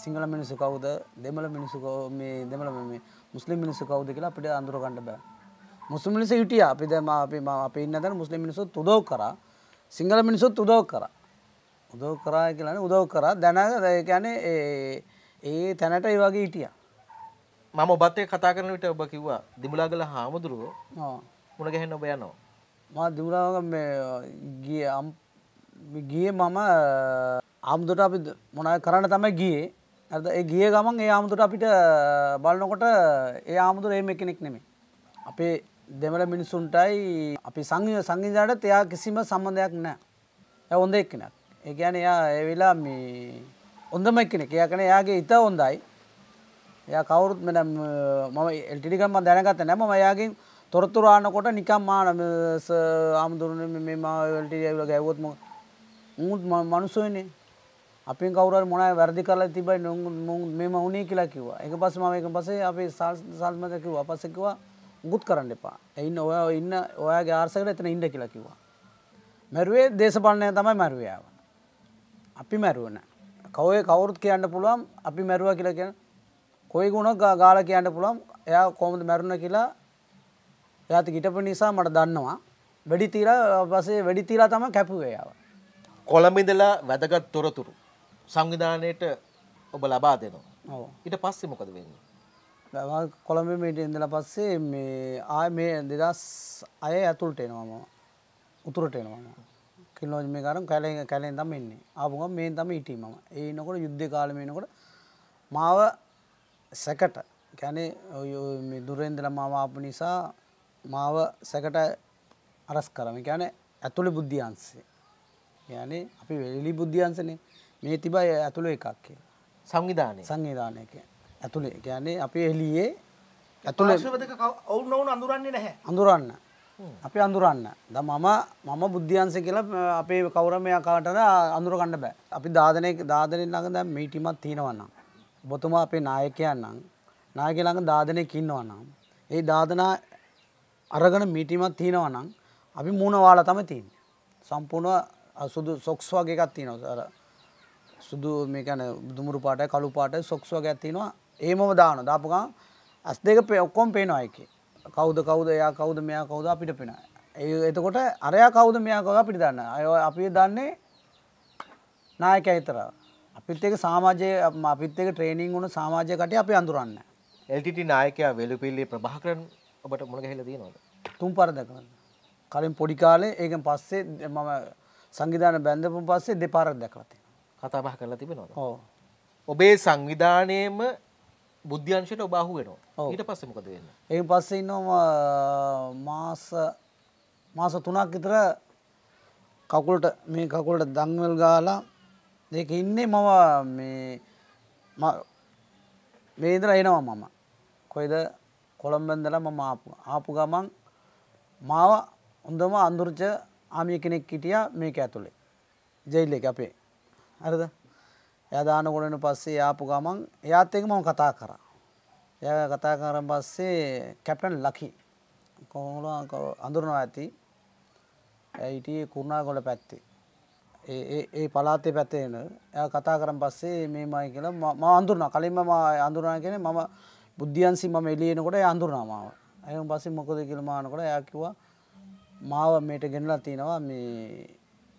සිංහල මිනිස්සු කවුද දෙමළ මිනිස්සු මේ දෙමළ මේ මුස්ලිම් මිනිස්සු කවුද කියලා අපිට අඳුර ගන්න බෑ. මුස්ලිම් මිනිස්සු හිටියා. අපි දැන් අපි අපි ඉන්න දැන් මුස්ලිම් මිනිස්සුත් උදව් කරා. සිංහල මිනිස්සුත් උදව් කරා. උදව් කරා කියලා නේ උදව් කරා. දැනග ඒ කියන්නේ ඒ ඒ තැනට ඒ වගේ හිටියා. මම ඔබත් එක්ක කතා කරන විට ඔබ කිව්වා දිඹුලාගල හාමුදුරුවෝ. ඔව්. මුණ ගැහෙන්න ඔබ යනවා. මා දුරාවක මේ ගිය අම් ගිය මම ආමුදුට අපි මොනය කරන්න තමයි ගියේ ඇද ඒ ගිය ගමන් ඒ ආමුදුට අපිට බලනකොට ඒ ආමුදුර ඒම කෙනෙක් නෙමේ අපේ දෙමළ මිනිසුන්ටයි අපි සංය සංගිධාට එයා කිසිම සම්බන්ධයක් නෑ ඇ ඔොඳ එක්කෙනක් ඒගැන එයා ඇවෙලා මේ ඔොඳම එක්කෙනෙක් එයා කන එයාගේ ඉතා හොඳයි එය කවුරුත් මෙ මම එල්ටිකම්ම දැනගත නැම මයාගේ තොරතුරානකොට නිකම් මාන ආමුදුරන මේ මාවලට ගැවොත්ම මුත් මනුසුවනේ අපි කවර මොන වැරදි කරලා තිබයි මෙම උනේ කියලා කිවවා එක පස ම එක පසේ අපේ සල්මත කිව අපසකිවා ගුත් කරන්න එපා එයින්න ඔය ඉන්න ඔයා ගාර්සකට එතන ඉන්ඩ කියලා කිවවා මැරුවේ දේශපාලනය තමයි මැරුවාව අපි මැරුවන කවය කවුරුත් කියන්න පුළුවන් අපි මැරුවා කියලා කිය කොයි ගුණ ගාල කියන්න පුළුවන් එයා කොමද මැරුණ කියලා එයාත් ගිටපු නිසා මට දන්නවා වැඩි තීර පසේ වැඩි තීරා තම කැපුවේයාව. කොළඹිඳලා වැදගත් තොරතුරු සංවිධානයට ඔබ ලබා දෙනවා ඊට පස්සේ මොකද වෙන්නේ කොළඹමට ඉඳල පස්සේ මේ ආය මේ දෙදස් අය ඇතුළට එනවාම උතුරට එනවාම කිල්ලෝජ මේ කරම් කැලෙ කැලෙන් තම එන්නේ ආපුග මේ තම ඉටීම ඒ නොකොට යුද්ධ කාලමයනකොට මාව සැකට කැනේ දුරෙන්දල මාව ආපු නිසා මාව සැකට අරස් කරම කියන ඇතුළි බුද්ධියන්සේ යනේ අපි වෙලි බුද්ධියන්සනේ මේ තිබයි ඇතුළ එකක්ේ සංවිධානය සංවිධානයක ඇතුළේ ගැනේ අපි එලියේ ඇතුළ ඔවුනවුන් අඳුරන්නේ නැහැ අඳුරන්න අපි අඳුරන්න ද මම මම බුද්ධියන්ස කියලා අපේ කවරමයා කාටද අඳුරගන්න බෑ අපි දාදනය දාදනෙන් ළඟ දැ මීටිමත් තියෙනවන්නම් බොතුමා අපේ නායකයන්නම් නායක ළඟ දාදනයකින්නවනම් ඒ දාදනා අරගන මිටිමත් තියෙනවා නම් අපි මූුණවාල තම තින් සම්පූර්ණ සුදු සොක්ස් වගේ එකත් තියෙනවා අර සුදු මේකන දුමුරු පාට කළු පාට සොක්ස් වගේ ඇතිනවා ඒමම දාන දාපුකා ඇස් දෙක පේ ඔක්කොම් පේනවා එක කවුද කවුද එයා කවුද මෙයා කවුද අපිට පෙන ඒ එතකොට අරයා කවුද මෙයා කවද අපිට දන්න අය අපි දන්නේ නායක ඇතර අපිත් එක සාමාජය අපිත් එක ට්‍රේනිින් වුණු සමාජයකට අපි අඳුරන්න. එල්ටිටි නායකයා වෙලුපිල්ලි ප්‍රභාකරන් ඔබට මුණ ගැහිලා තියෙනවද? තුන් පාර දැකලා. කලින් පොඩි කාලේ ඒකෙන් පස්සේ මම සංවිධාන බැඳපු පස්සේ දෙපාරක් දැකලා තියෙනවා. කතා බහ කරලා තිබෙනවද? ඔව්. ඔබේ සංවිධානයේම බුද්ධි අංශයට ඔබ අහු වෙනවා. ඊට පස්සේ මොකද වෙන්නේ? ඒකෙන් පස්සේ ඉන්නවා මාස මාස 3ක් විතර කකුලට මේ කකුලට දන්වල් ගාලා දෙක ඉන්නේ මම මේ මේ ඉඳලා එනවා මම. කොයිද කොළඹන්දලම මාපු ආපු ගමන් මාව හොඳම අඳුරච ආමිය කෙනෙක් හිටිය මේක ඇතුළේ ජෙයිල්ල එක අපේ හරිද යදානකොටන පස්සේ ආපු ගමන් එයාත් එක මම කතා කරා එය කතා කරම් පස්සේ කැප්ටන් ලකි කොහොල අඳුරනවා ඇති ඇයිටිය කුරුණා ගොල පැත්තේ ඒ පලාතේ පැත්තේන එය කතා කරම් පස්සේ මේ මයි කියලා ම අඳුරන කලින්ම අඳුරනා කෙන මම බුද්ධියන්සි මම එලියනකොට අඳුරනාමාව ඇයු පසින් මොකද කිලමානකොට යකිවා මාව මේට ගෙනලා තියෙනවා මේ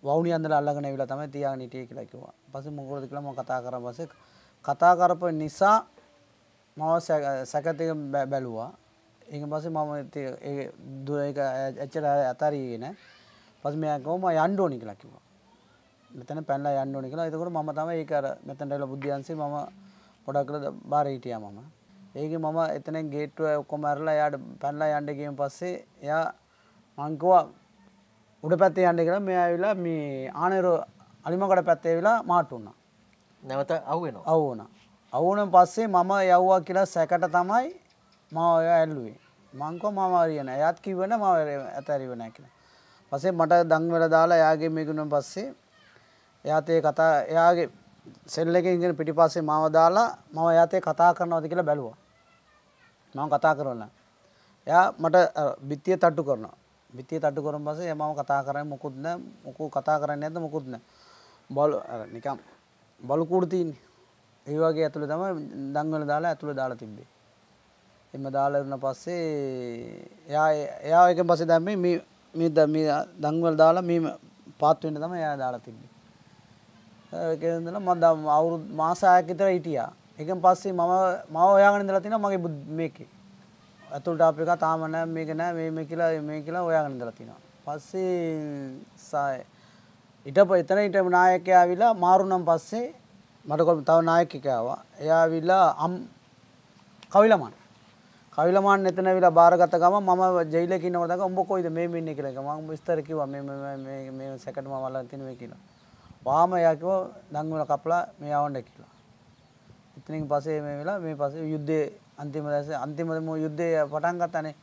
වවනි අන්දර අල්ලගෙන වෙලා තමයි තියා නිටිය කියලා කිව්වා පස මොකද කියලම කතා කර පස කතා කරප නිසා මව සැකතික බැලුවා ඒ පස මම දුරක එච්චර ඇතරගෙන පස මේකවම යන්්ඩෝනි කියලා කිවා මෙතන පැල්ලා යන්ඩෝනි කියලා එතකට ම තම ඒකර මෙතැටල බුද්ධියන්සේ මම පොඩක්ල බාරහිටිය මම ඒක මම එතන ගේටුව ඔක්කොම ඇරලා යාට පැල්ලා යන්ඩගීම පස්සේ එයා මංකවා උඩ පැත්තේ යන්න කියලා මෙ ඇවිලා මේ ආනරෝ අලිමකට පැත්තේ වෙලා මාටුන්න නැවත අවුවෙන අවුන අවුන පස්සේ මම යව්වා කියලා සැකට තමයි ම ඔය ඇල්ලුවේ මංකෝ මමාරියන ඇයත් කිවන ම ඇතැරිවෙන කියලා පසේ මට දංවල දාලා යාගේ මේකුණම් පස්සේ එයාතේ කතා එයාගේ සෙල් එකෙන් ඉගෙන පිටිපස්සේ මාව දාලා මම එයාත් එක්ක කතා කරනවද කියලා බැලුවා. මම කතා කරනවා. එයා මට බිත්තිය තට්ටු කරනවා. බිත්තිය තට්ටු කරන පස්සේ එයා මම කතා කරන්නේ මොකුත් නැහැ. මොකෝ කතා කරන්නේ නැද්ද මොකුත් නැහැ. බල නිකන් බලු කුඩු තියෙන්නේ. ඒ වගේ ඇතුළේ තමයි දන්වල දාලා ඇතුළේ දාලා තිබ්බේ. එimhe දාලා ඉන්න පස්සේ එයා එයා එකෙන් පස්සේ දැම්මේ මේ මේ දන්වල දාලා මේ පාත් වෙන්න තමයි එයා දාලා තිබ්බේ. කෙදල මද අවුරුත් මාසායකතර හිටියා එකන් පස්සේ මම මව ඔයාගෙන දලා තින මගේ බුද් මේකේ ඇතුල්ට අප එක තාමන මේක නෑ මේ කියලා මේ කියලා ඔයාගෙන දලා තින පස්සේ සාය ඉට පතන ඉට නායකයා විලා මාරුනම් පස්සේ මටකොල් තව නායකිකාවා එයා විල්ලා අම් කවිලමන් කවිලමාන් එතන විලා බාරගත ගම ම ජෙලකිනවටක උඹ කොයිද මේ මෙන්න කියලක ම ස්තරකිව සැකට මල්ල තිනව කියලා පාම යකෝ දංගුල කපලා මේ අවන්න කියලා. එතනින් පසේ මේ වෙලා මේ පසේ යුද්ධයේ අන්තිම දැස අන්තිමදම යුද්ධය පටන්ගත් අනේ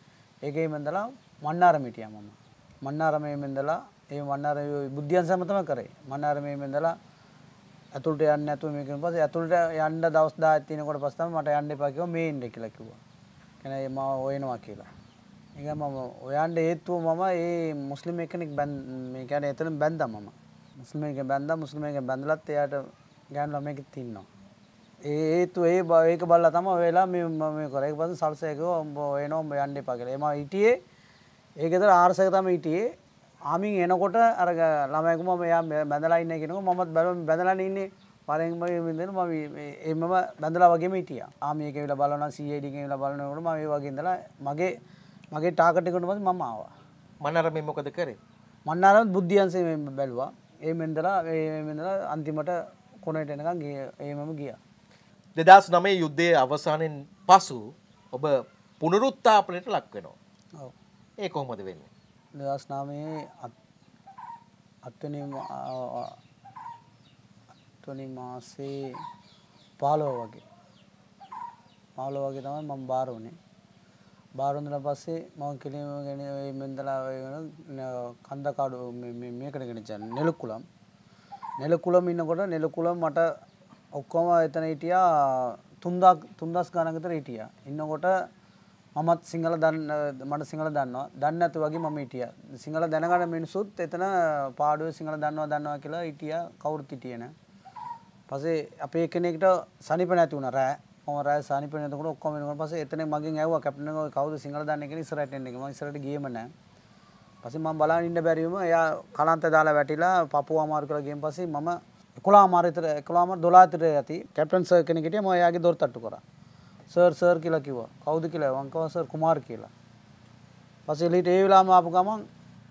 ඒකයි මෙදලා මන්නාරමිටිය මම. මන්නාරමය මෙදලා ඒ මන්නාර බුද්ධියන් සමතම කරේ මන්නාරමය මෙදලා ඇතුට යන්න ඇතු මේක පස ඇතුළට යන්න දවස්දා ඇතිනකොට පස්සම මට යන්න පාකිව මේ ඉන්ඩ කියලකිව. කැන ම ඔයනවා කියලා. එක මම ඔයන්ට ඒත්තුව මම ඒ මුස්ලිම් එකනෙක් බැන් මේ කැන එතන බැන්ද මම මුස්ලිමෙක් බැන්දා මුස්ලිමෙක් බැඳලත් එයාට ගෑනු ළමයෙක් තින්නවා. ඒතු ඒ ඒක බලලා තමයි වෙලා මේ මේ කරේ. ඒක පස්සේ සල්සේ කිව්වා උඹ එනවා උඹ යන්න එපා කියලා. එමා හිටියේ ඒ ගෙදර ආර්සක තමයි හිටියේ. ආමින් එනකොට අර ළමයිකම මෙයා බැඳලා ඉන්නේ කෙනෙක් මමත් බැඳලා ඉන්නේ. පරෙන් මිදෙන ම එමම බැඳලා වගේ මිටිය ආමියක විල බලන සඩික විල බලනකට ම වගේදලා මගේ මගේ ටාකටකටමත් මම ආවා මනරම මොකද කරේ මන්නරත් බුද්ධියන්සේ බැලවා ඒ මෙන්දලා ඒදලා අන්තිමට කොනට එනකම් ගිය ඒමම ගිය. දෙදස් නමේ යුද්ධය අවසානෙන් පසු ඔබ පුනරුත්තාපනයට ලක්වෙනවා ඒ කොහොමද වෙන්න. දෙදස් නාමයේ අත්වන අත්වනි මාසේ පාලෝ වගේ පාලෝ වගේ තමයි මම බාරෝනේ බාරොඳන පස්සේ මම කෙලීම ගැන මෙන්දලා වෙන කන්දකාඩු මේකට ගෙනච නෙලකුලම් නෙලකුලම් ඉන්නකොට නෙලකුලම් මට ඔක්කොම එතන හිටියා තුන්දක් තුන්දස් ගණකතර හිටිය ඉන්නකොට මමත් සිංහල දන්න මට සිංහල දන්නවා දන්න ඇතු වගේ මම හිටිය සිංහල දැනගට මිනිසුත් එතන පාඩුව සිංහල දන්නවා දන්නවා කියලා හිටිය කවුරුත් හිටියන පසේ අපේ කෙනෙක්ට සනිප නැති වුණ රෑ ඔක්කොම රාය සානි පෙන්න එතකොට ඔක්කොම එනකොට පස්සේ එතන මගෙන් ඇහුවා කැප්ටන් එක ඔය කවුද සිංහල දන්නේ කියලා ඉස්සරහට එන්න එක මම ඉස්සරහට ගියේම නැහැ පස්සේ මම බලන් ඉන්න බැරිවම එයා කලන්ත දාලා වැටිලා පපුව අමාරු කරලා ගියන් පස්සේ මම 11 අමාරු විතර 11 අමාරු 12 විතර ඇති කැප්ටන් සර් කෙනෙක් හිටියා මම එයාගේ දොර තට්ටු කරා සර් සර් කියලා කිව්වා කවුද කියලා වංකව සර් කුමාර් කියලා පස්සේ ඊට ඒ වෙලාවම ආපු ගමන්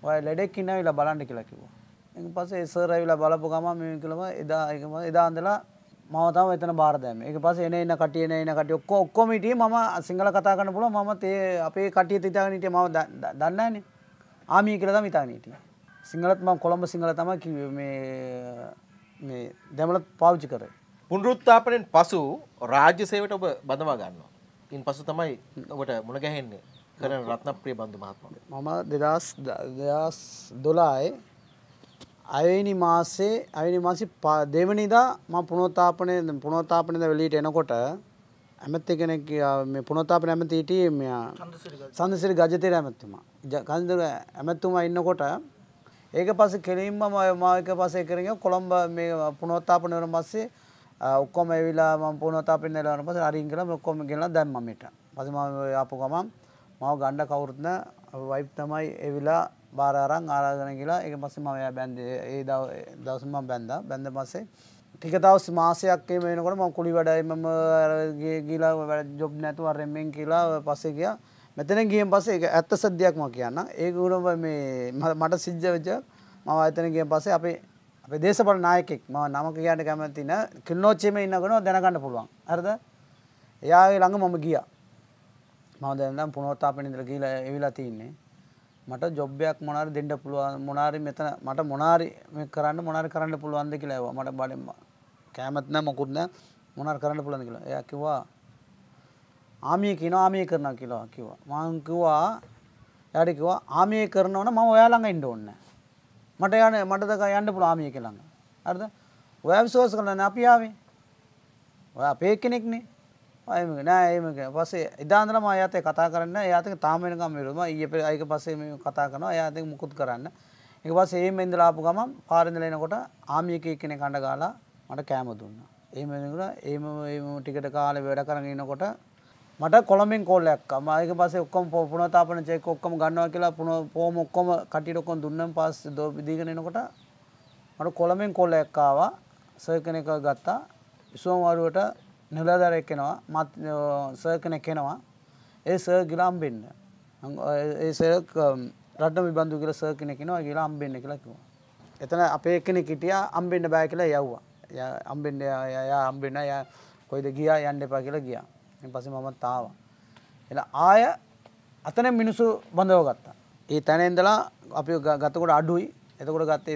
ඔය ලෙඩෙක් ඉන්නවිලා බලන්න කියලා කිව්වා ඊට පස්සේ සර් ඇවිල්ලා බලපු ගමන් මම කිව්ලම එදා එදා ඉඳලා මවතාව එතන බාරදෑම එක පස එන එන්න කටියන එන කට ඔක්කෝ ඔක්කොමිටිය ම සිංහල කතා කන්න පුල ම තේ අපේ කටිය තිතාගනට ම දන්නන ආමී කරද මිතානීට සිංහලත් ම කොළඹ සිංහල තම දැමලත් පාවිච්චි කර. පුන්රුත්තාපනෙන් පසු රාජ්‍ය සේවට ඔබ බඳවා ගන්නවා. ඉන් පසු තමයි ඔබට මුණ ගැහෙන්නේ කරන රත්නප්‍රිය බඳු මහත්ම. මම දෙදස් දස් දොලායි අයනි මාසේ අයනි මාසි දෙවනිදා ම පුනොතාපනය පුනොතාපනද වෙලීට එනකොට ඇමැත්ති කෙනෙක් මේ පුනොතාපන ඇමතිට සඳසිරි ගජතර ඇමැත්තුම කන්දර ඇමැත්තුම ඉන්නකොට ඒක පස කෙලින්ම මාක පසේ කරෙන කොළම්බ මේ පුනොත්තාපනවර පස්සේ ඔක්කොම ඇවිලා ම පුනොතාපන ලන පස අරින් කරම ඔක්කොම ගෙනලා දැම්මමට පසම ආපු ගමම් මව ගණ්ඩ කවුරුත්න වයිප් තමයි එවිලා බාරාරං ආරාධන කියලා එක පස්සේ මම එයා බැන්දේ ඒ දවස් මම බැන්දා බැන්ද පස්සේ ටික දවස් මාසයක් එහෙම වෙනකොට මම කුලි වැඩයි මම ගිහලා වැඩ ජොබ් නැතුව රෙම්මෙන් කියලා පස්සේ ගියා මෙතන ගියන් පස්සේ ඒක ඇත්ත සද්දයක් මම කියන්න ඒක උනම මේ මට සිද්ධ වෙච්ච මම ආයතන ගියන් පස්සේ අපේ අපේ දේශපාලන නායකෙක් මම නම කියන්න කැමති නෑ කිල්නෝච්චියේ ඉන්නකනෝ දැනගන්න පුළුවන් හරිද එයාගේ ළඟ මම ගියා මම දැන් නම් පුනෝත්ථාපන ඉඳලා ගිහලා එවිලා තින්නේ මට ජොබ්යක් මොනාරි දෙන්න පුළුවන් මොනාරි මෙතන මට මොනාරි කරන්න මොනාරි කරන්න පුළුවන්ද කියලා ඇවා මට බඩෙම කෑමත් නෑ මොකුත් නෑ මොනාරි කරන්න පුළුවන් කියලා. එයා කිව්වා ආමිය කියනවා ආමිය කරනවා කියලා කිව්වා. මං කිව්වා එයාට කිව්වා ආමිය කරනවා නම් මම ඔයා ළඟ ඉන්න ඕනේ මට යන්න මට දක යන්න පුළුවන් ආමිය කියලා ළඟ. හරිද? ඔයා විශ්වාස කරලා නෑ අපි ආවේ. ඔයා අපේ කෙනෙක්නේ. අයමක නෑ ඒමක පසේ ඉදාන්දරම අයතය කතා කරන්න යතක තාමෙනකම් විරුම ඒ පෙ අයක පසේ කතා කරනවා අයාතක මුකුත් කරන්න එක පස් ඒ මෙන්දලාපු ගමම් පාරඳලෙනකොට ආමියක කෙනෙ කණඩ ගාලා මට කෑම දුන්න ඒමකට ඒම ටිකට කාල වැඩ කරගෙනකොට මට කොළමින් කොල්ලක් මයක පස ඔක්කොම පුනතාපන චෙක් ඔක්කම ගන්නවා කියලා පුන පෝම ඔක්කොම කටිටොකොන් දුන්නම් පස් දෝ දිගනෙනකොට මට කොළමින් කොල්ල එක්කාවා සය කෙනෙක ගත්තා විසෝමවාරුවට නිලධරය කෙනවා මත් සර් කෙනෙක් කෙනවා ඒ සර් ගිලාම් බෙන්න ඒ සරක් රට විබන්දු කියල සර් කෙනෙ කෙනවා ගිලා අම්බෙන්න කියලකිවා එතන අපේ කෙනෙ කිටිය අම්බෙන්න්න බෑ කියලා යව්වා අම්බෙන්ඩ යා අම්බෙන්න ය කොයිද ගියා යන්න එපා කියලා ගියා පස මමත් තාව එ ආය අතන මිනිසු බඳව ගත්තා ඒ තැනඉදලා අපි ගතකොට අඩුයි එතකොට ගත්ත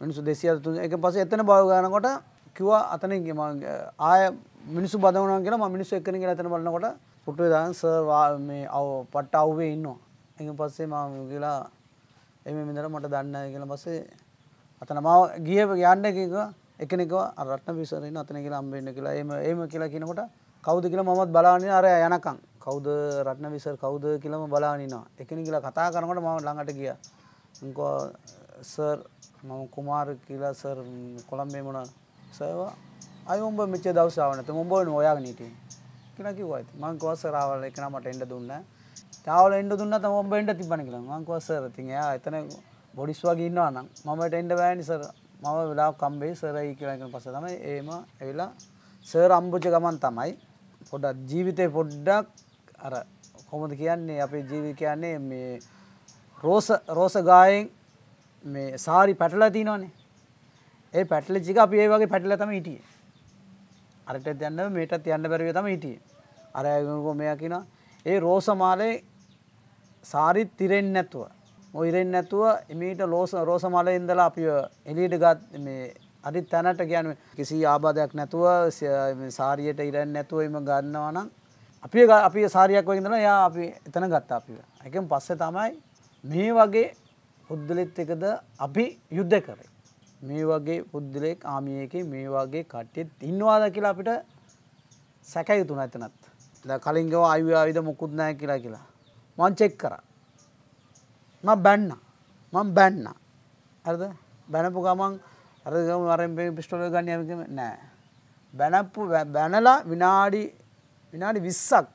මිනිසු දෙසිය තුන් එක පස එතන බවගනකොට කිව්වා අතනින් ආය මිනිසු බදවන කියලා මිනිස්සු එක්කන කියලා අතන බලනකොට පුට්ටුවේ දාන සර් මේ අව පට්ට අවුවේ ඉන්නවා එඟ පස්සේ මම කියලා එමෙ මිදර මට දන්න කියලා පස්සේ අතන මාව ගිය යන්න එකක එකනෙක අරට්න පිසරන්න අතන කියලා අම්බෙන්න කියලා එම ඒම කියලා කියනකොට කෞද කියලා මත් බලානි අර යනකං කෞද රට්න විසර් කෞද කියලම බලානිනවා එකන කියලා කතා කරනකට මම ළඟට ගිය කෝ සර් මම කුමාර කියලා සර් කොළම්බේ මොනා සවා අය උඹ මෙච්ච දවසාාවනත උඹවන ඔයා නීටේ කියෙන කිවයි මංක වස්සරාවල එකන මට එන්ඩ දුන්න තාවල එන්ඩ දුන්න ඔබ එන්ඩ තිබන කියලා මංක වස්සර ති එයා එතන බොඩිස් වගේ ඉන්නවා නම් මමට එන්ඩ වෑනිසර මම වෙලා කම්බේ සරයි කියලක පස තමයි ඒම ඇවිලා සර් අම්බුජ ගමන් තමයි පොඩක් ජීවිතය පොඩ්ඩක් අර කොමද කියන්නේ අපේ ජීවි කියන්නේ මේ රෝස රෝස ගායෙන් මේ සාරි පැටලා තිනවානේ ඒ පැටලිචික අපි ඒ වගේ පැටල තම හිටිය අරට දන්න මේටත් යන්න බැරිව තම හිටිය අරයගකෝ මෙයකින ඒ රෝසමාලේ සාරිත් තිරෙන් නැත්තුව මොයිරෙන් නැතුව එමීට ලෝස රෝසමාල ඉඳලා අපි එලීට ගත් මේ අරි තැනට ගැන කිසි ආබාධයක් නැතුව සාරියට ඉරෙන් නැතුව එම ගන්නවනම් අපි අපි සාරියක් වගේදන යා අපි එතන ගත්තා අපිව එකෙන් පස්සෙ තමයි මේ වගේ පුද්දලිත් එකද අපි යුද්ධ කරේ මේ වගේ පුද්ගලයෙක් ආමියයක මේ වගේ කට්ටෙත් ඉන්නවාද කියලා අපිට සැකයුතු නැතනත් කලින්ගව අයුආවිද මුකුත් නෑ කියලා කියලා මංචෙක් කර ම බැන්න මං බැන්න ඇද බැනපු ගමන් ඇරගම වරෙන් පිස්ටොල ගන්නයකම නෑ බැනපු බැනලා විනාඩි විනාඩි විස්සක්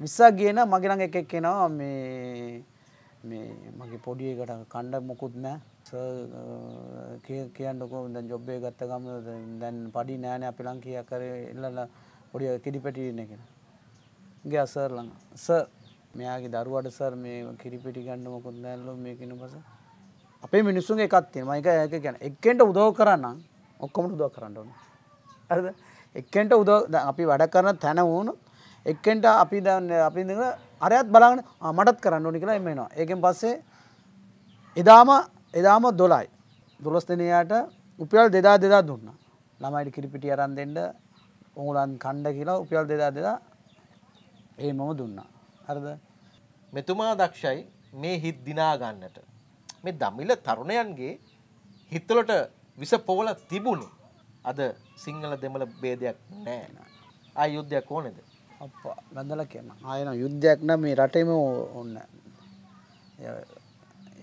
විස්සා කියන මගෙනඟ එකක් කෙනවා මේ මගේ පොඩියකට කණ්ඩ මොකුත් නෑ කියන්නකො දැන් ජොබ් එක ගත්ත ගමන දැන් පඩි නෑනේ අපි ලංකිය කරේ ඉල්ලලා පොඩි කිරිපැටි ඉන්න කියලා. ගියා සර් ළඟ. සර් මෙයාගේ දරුවට සර් මේ කිරිපිටි ගන්න මොකද දැන්ලෝ මේ කිනුපස අපේ මිනිස්සුන් එකත්තින මයික ඇක ගැන එක්කෙන්ට උදෝ කරන්න ඔක්කොමට උදෝ කරන්න ඕන ඇද එක්කෙන්ට උදෝ අපි වැඩ කරන තැන වුණු එක්කෙන්ට අපි දන්න අපි අරයත් බලාගෙන මටත් කරන්න ඕනි කියලා එමනවා ඒකෙන් පස්සේ එදාම එදාම දොලයි දොළොස් දෙනයාට උපියල් දෙදා දෙදා දුන්න ළමයිට කිරිපිටි අරන් දෙෙන්ට ඔහුලන් කණ්ඩ කියලා උපියල් දෙදා දෙදා ඒ මම දුන්නා හරද මෙතුමා දක්ෂයි මේ හිත් දිනාගන්නට මේ දමිල තරුණයන්ගේ හිත්තලට විස පෝල තිබුණි අද සිංහල දෙමළ බේදයක් නෑන ආය යුද්ධයක් ඕනෙද අප බැඳල කියන ආයන යුද්ධයක් නම් මේ රටේම ඔන්න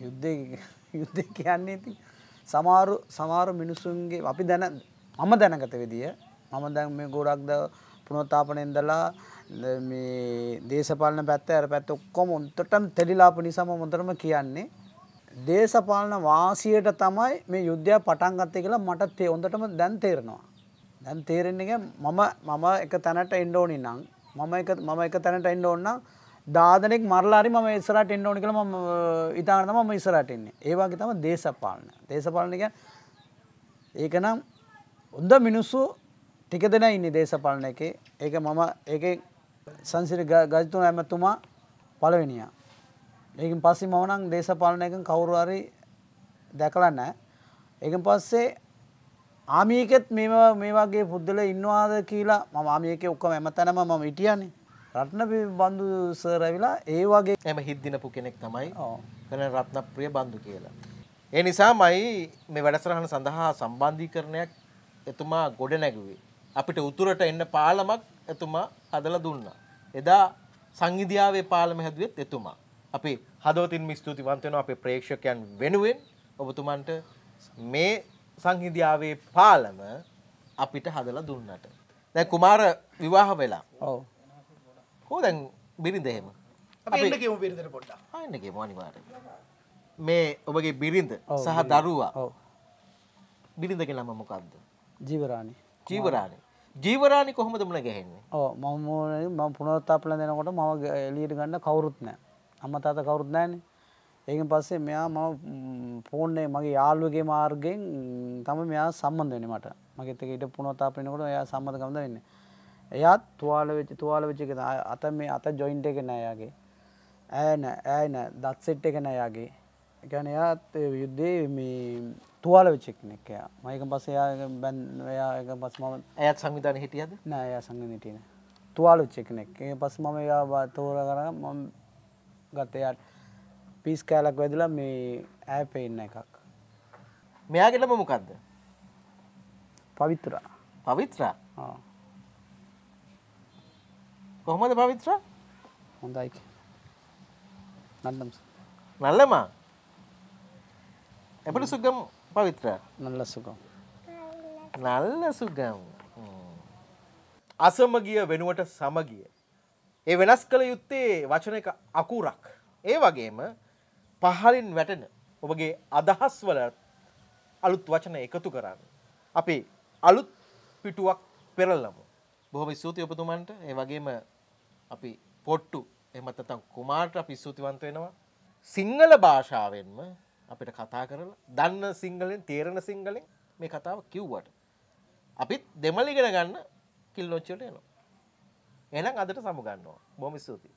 යුද්ධ යුද්ධ කියන්නේ ඉතින් සමහර සමහර මිනිසුන්ගේ අපි දැන මම දැනගත විදිය මම දැන් මේ ගොඩක් ද පුනරුත්ථාපනයේ ඉඳලා මේ දේශපාලන පැත්ත අර පැත්ත ඔක්කොම උන්ටටම තෙලිලාපු නිසා මම උන්ටම කියන්නේ දේශපාලන වාසියට තමයි මේ යුද්ධය පටන් ගත්තේ කියලා මට තේ උන්ටටම දැන් තේරෙනවා. දැන් තේරෙන්නේ මම මම එක තැනට එන්න ඕනි නම් මම එක මම එක තැනට එන්න ඕන නම් දාදනෙක් මරලාරි ම ඉස්සරට එන්න ඕනි කළ ම ඉතාන ම ඉස්සරටන්නේ ඒවාගේ තම දේශපාලන දේශපාලනක ඒකනම් උද මිනිස්සු ටික දෙෙන ඉන්න දේශපාලන එක ඒක මම ඒක සංසිර ගජතුන ඇමතුමා පලවෙනිය ඒකින් පස්සේ මවනං දේශපාලනයක කවුරුහරි දැකලන්න ඒක පස්සේ ආමියකෙත් මේ මේවාගේ පුද්දල ඉන්නවාද කියලා මම ආමියක ඔක්කම ඇමතැනම මම ඉටියන්නේ රට්නපි බන්දු සරවිලා ඒ වගේ එම හිද්දිනපු කෙනෙක් තමයි කන රත්නප්‍රිය බන්දු කියලා. ඒ නිසාමයි මේ වැඩසටහන සඳහා සම්බන්ධීකරණයක් එතුමා ගොඩ නැගුවේ. අපිට උතුරට එන්න පාලමක් එතුමා හදලා දුන්නා. එදා සංහිදියාවේ පාලම හැදුවෙත් එතුමා. අපි හදවතින්ම ස්තුතිවන්ත වෙනවා අපේ ප්‍රේක්ෂකයන් වෙනුවෙන් ඔබතුමන්ට මේ සංහිදියාවේ පාලම අපිට හදලා දුන්නට. දැන් කුමාර විවාහ වෙලා. ඔව්. හෝ දැන් බිරිඳ එහෙම බිරිඳ පොට න්නගේ මනිවාට මේ ඔබගේ බිරිඳ සහ දරුවා බිරිඳ කියලාම මොකක්ද ජීවරාණි ජීවරාණි ජීවරාණි කොහොමද මුණ ගැහෙන්නේ ඕ මම මම පුනරුත්ථාපන දෙනකොට මම එළියට ගන්න කවුරුත් නැහැ අම්මා තාත්තා කවුරුත් නැහැනේ ඒකෙන් පස්සේ මෙයා මම ෆෝන් එකේ මගේ යාළුවගේ මාර්ගයෙන් තමයි මෙයා සම්බන්ධ වෙන්නේ මට මගෙත් එක ඊට පුනරුත්ථාපන දෙනකොට එයා සම්බන්ධ ගමද වෙන්නේ එයත් තුවාල වෙච් තුවාල වෙච්චි එක අත මේ අත ජොයින්ට එක නෑයාගේ ඇන ඇන දත්සෙට් එක නෑයාගේ එකන එයාත් යුද්ධේ මේ තුවාල වෙච්චෙක්නෙක් එයා මයක පස එයා බැන් එයා එක පස් මම ඇත් සංවිධාන හිටියද නෑ එයා සංග හිටියන තුවාල වෙච්චෙක්නෙක් ඒ පස් මම එයා තෝර කර මම ගතයාට පිස් කෑලක් වැදලා මේ ඇ පෙන්න එකක් මෙයාගෙටම මොකක්ද පවිත්‍ර පවිත්‍ර කොහොමද පවිත්‍ර හොඳයි නල්ලම් නල්ලමා එපට සුගම් පවිත්‍ර නල්ල සුගම් නල්ල සුගම් අසමගිය වෙනුවට සමගිය ඒ වෙනස් කළ යුත්තේ වචන එක අකුරක් ඒ වගේම පහලින් වැටෙන ඔබගේ අදහස් වල අලුත් වචන එකතු කරන්න අපේ අලුත් පිටුවක් පෙරල්ලමු බොහොම ස්තුති ඔපතුමන්ට ඒ වගේම අපි පොට්ටු එමත් නැත්නම් කුමාරට අපි ස්තුතිවන්ත වෙනවා. සිංහල භාෂාවෙන්ම අපිට කතා කරලා දන්න සිංහලෙන් තේරෙන සිංහලෙන් මේ කතාව කිව්වට අපිත් දෙමළ ඉගෙන ගන්න කිල්ලොච්චියට එනවා. එහෙනම් අදට සමු ගන්නවා. බොහොම ස්තුතියි.